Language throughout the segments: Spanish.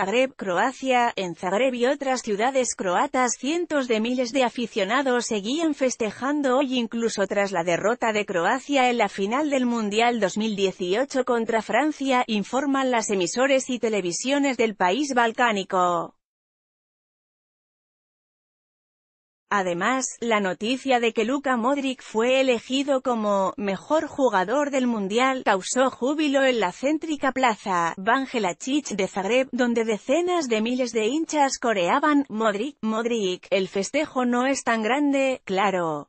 Zagreb, Croacia, en Zagreb y otras ciudades croatas cientos de miles de aficionados seguían festejando hoy incluso tras la derrota de Croacia en la final del Mundial 2018 contra Francia, informan las emisores y televisiones del país balcánico. Además, la noticia de que Luka Modric fue elegido como «mejor jugador del Mundial» causó júbilo en la céntrica plaza Bangelachich de Zagreb, donde decenas de miles de hinchas coreaban «Modric, Modric, el festejo no es tan grande, claro».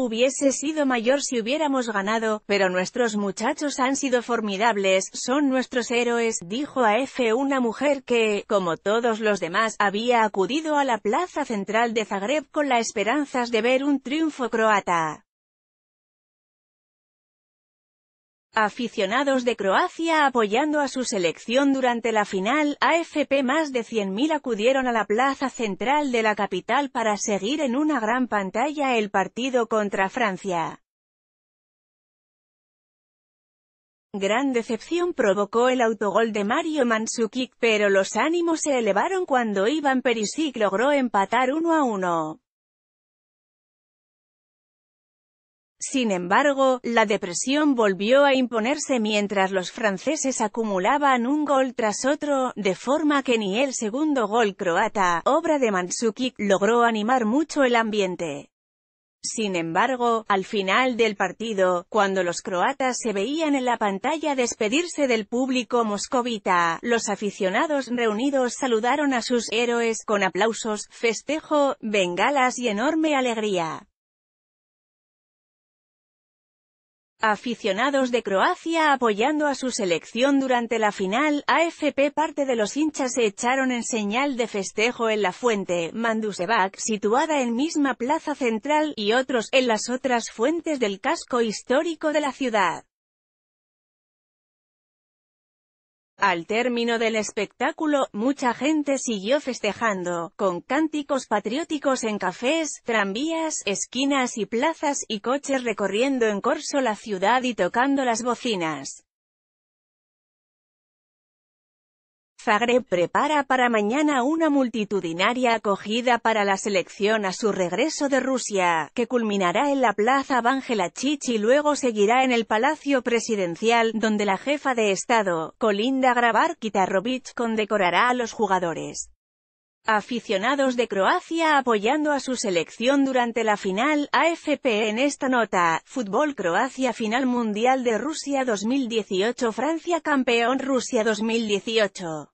Hubiese sido mayor si hubiéramos ganado, pero nuestros muchachos han sido formidables, son nuestros héroes, dijo a F una mujer que, como todos los demás, había acudido a la plaza central de Zagreb con la esperanzas de ver un triunfo croata. Aficionados de Croacia apoyando a su selección durante la final, AFP más de 100.000 acudieron a la plaza central de la capital para seguir en una gran pantalla el partido contra Francia. Gran decepción provocó el autogol de Mario Mandzukic pero los ánimos se elevaron cuando Ivan Perisic logró empatar 1 a 1. Sin embargo, la depresión volvió a imponerse mientras los franceses acumulaban un gol tras otro, de forma que ni el segundo gol croata, obra de Mandzukic, logró animar mucho el ambiente. Sin embargo, al final del partido, cuando los croatas se veían en la pantalla despedirse del público moscovita, los aficionados reunidos saludaron a sus héroes con aplausos, festejo, bengalas y enorme alegría. Aficionados de Croacia apoyando a su selección durante la final, AFP parte de los hinchas se echaron en señal de festejo en la fuente, Mandusevac, situada en misma plaza central, y otros, en las otras fuentes del casco histórico de la ciudad. Al término del espectáculo, mucha gente siguió festejando, con cánticos patrióticos en cafés, tranvías, esquinas y plazas, y coches recorriendo en corso la ciudad y tocando las bocinas. Zagreb prepara para mañana una multitudinaria acogida para la selección a su regreso de Rusia, que culminará en la Plaza Vangela y luego seguirá en el Palacio Presidencial, donde la jefa de Estado, Kolinda Grabar-Kitarovic, condecorará a los jugadores aficionados de Croacia apoyando a su selección durante la final, AFP en esta nota, Fútbol Croacia Final Mundial de Rusia 2018 Francia Campeón Rusia 2018